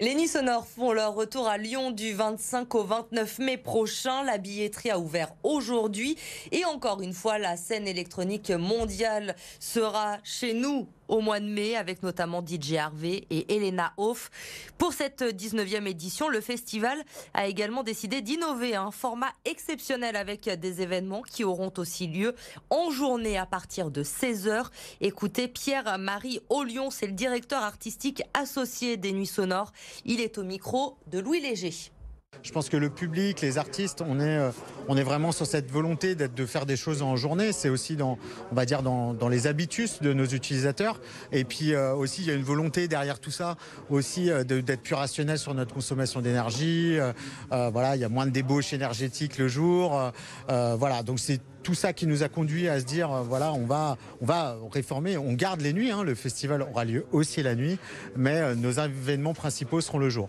Les Nuits font leur retour à Lyon du 25 au 29 mai prochain. La billetterie a ouvert aujourd'hui. Et encore une fois, la scène électronique mondiale sera chez nous au mois de mai avec notamment DJ Harvey et Elena Hoff. Pour cette 19e édition, le festival a également décidé d'innover un format exceptionnel avec des événements qui auront aussi lieu en journée à partir de 16h. Écoutez Pierre-Marie Ollion, c'est le directeur artistique associé des Nuits Sonores. Il est au micro de Louis Léger. Je pense que le public, les artistes, on est, euh, vraiment sur cette volonté de faire des choses en journée. C'est aussi dans, on va dire, dans, les habitus de nos utilisateurs. Et puis euh, aussi, il y a une volonté derrière tout ça, aussi euh, d'être plus rationnel sur notre consommation d'énergie. voilà, il y a moins de débauche énergétique le jour. voilà, donc c'est tout ça qui nous a conduit à se dire voilà on va réformer on garde les nuits hein. le festival aura lieu aussi la nuit mais nos événements principaux seront le jour